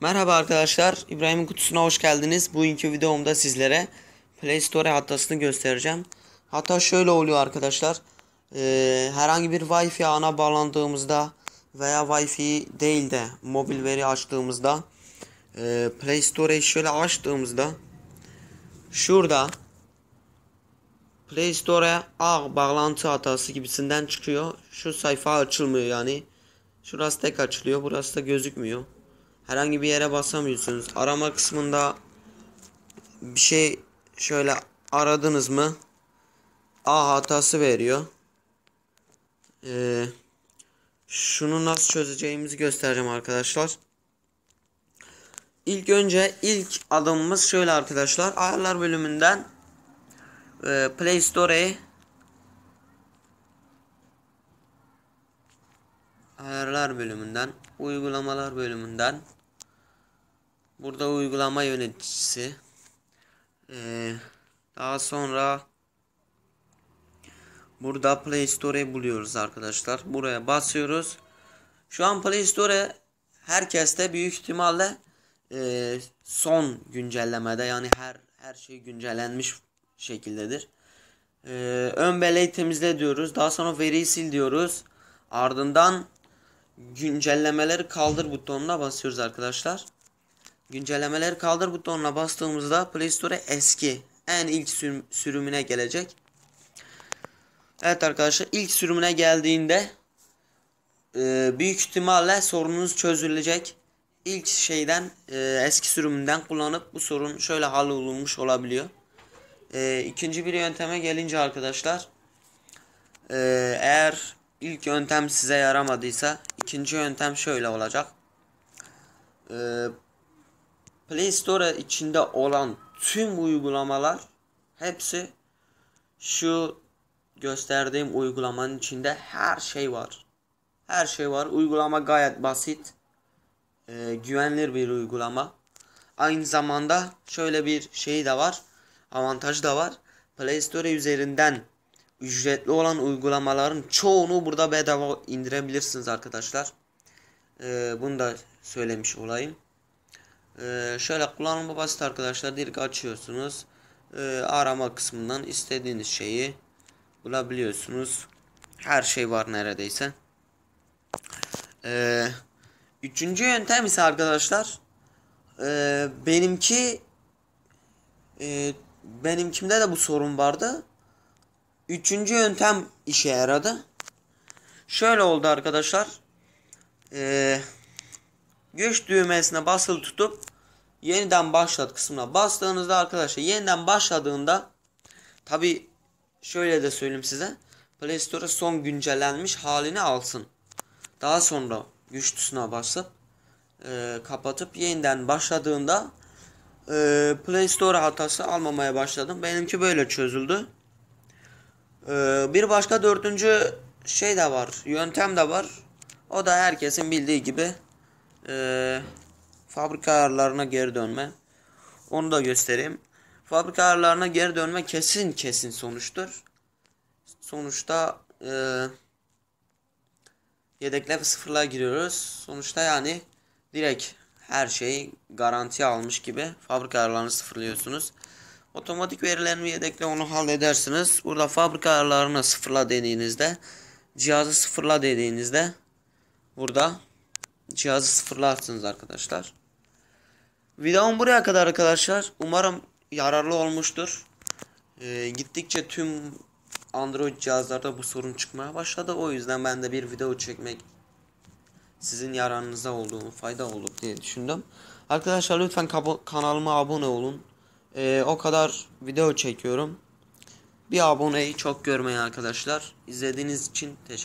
Merhaba arkadaşlar, İbrahim'in kutusuna hoş geldiniz. Bugünkü videomda sizlere Play Store hatasını göstereceğim. Hata şöyle oluyor arkadaşlar. Ee, herhangi bir Wi-Fi ana bağlandığımızda veya Wi-Fi değil de mobil veri açtığımızda e, Play Store'yi şöyle açtığımızda şurada Play Store'a ağ bağlantı hatası gibisinden çıkıyor. Şu sayfa açılmıyor yani. Şurası tek açılıyor, burası da gözükmüyor herhangi bir yere basamıyorsunuz. Arama kısmında bir şey şöyle aradınız mı A hatası veriyor. Ee, şunu nasıl çözeceğimizi göstereceğim arkadaşlar. İlk önce ilk adımımız şöyle arkadaşlar. Ayarlar bölümünden e, Play Store'e ayarlar bölümünden uygulamalar bölümünden burada uygulama yöneticisi ee, daha sonra burada Play Store'u buluyoruz arkadaşlar buraya basıyoruz şu an Play Store herkeste büyük ihtimalle e, son güncellemede yani her her şey güncellenmiş şekildedir. E, ön belleği temizle diyoruz. Daha sonra veriyi sil diyoruz. Ardından güncellemeleri kaldır butonuna basıyoruz arkadaşlar. Güncellemeleri kaldır butonuna bastığımızda Play Store eski en ilk sürümüne gelecek. Evet arkadaşlar ilk sürümüne geldiğinde e, büyük ihtimalle sorununuz çözülecek. İlk şeyden e, eski sürümünden kullanıp bu sorun şöyle hallolunmuş olabiliyor. E, ikinci bir yönteme gelince arkadaşlar e, eğer ilk yöntem size yaramadıysa ikinci yöntem şöyle olacak. Ee, Play Store e içinde olan tüm uygulamalar hepsi şu gösterdiğim uygulamanın içinde her şey var. Her şey var. Uygulama gayet basit. Ee, güvenilir bir uygulama. Aynı zamanda şöyle bir şey de var. avantaj da var. Play Store üzerinden ücretli olan uygulamaların çoğunu burada bedava indirebilirsiniz arkadaşlar. Ee, bunu da söylemiş olayım. Ee, şöyle kullanımı basit arkadaşlar. Direkt açıyorsunuz. Ee, arama kısmından istediğiniz şeyi bulabiliyorsunuz. Her şey var neredeyse. Ee, üçüncü yöntem ise arkadaşlar. E, benimki e, benimkimde de bu sorun vardı. Üçüncü yöntem işe yaradı. Şöyle oldu arkadaşlar. Ee, güç düğmesine basılı tutup yeniden başlat kısmına bastığınızda arkadaşlar yeniden başladığında tabi şöyle de söyleyeyim size Play Store'a son güncellenmiş halini alsın. Daha sonra güç güçlüsüne basıp e, kapatıp yeniden başladığında e, Play Store hatası almamaya başladım. Benimki böyle çözüldü. Ee, bir başka dördüncü şey de var. Yöntem de var. O da herkesin bildiği gibi e, fabrika ayarlarına geri dönme. Onu da göstereyim. Fabrika ayarlarına geri dönme kesin kesin sonuçtur. Sonuçta e, yedekler sıfırla giriyoruz. Sonuçta yani direkt her şeyi garanti almış gibi fabrika ayarlarını sıfırlıyorsunuz. Otomatik verilen bir yedekle onu halledersiniz. Burada fabrika ayarlarını sıfırla dediğinizde cihazı sıfırla dediğinizde burada cihazı sıfırlarsınız arkadaşlar. Videom buraya kadar arkadaşlar. Umarım yararlı olmuştur. Ee, gittikçe tüm Android cihazlarda bu sorun çıkmaya başladı. O yüzden ben de bir video çekmek sizin yararınıza olduğunu fayda olur diye düşündüm. Arkadaşlar lütfen kanalıma abone olun e, o kadar video çekiyorum. Bir aboneyi çok görmeyin arkadaşlar. İzlediğiniz için teşekkür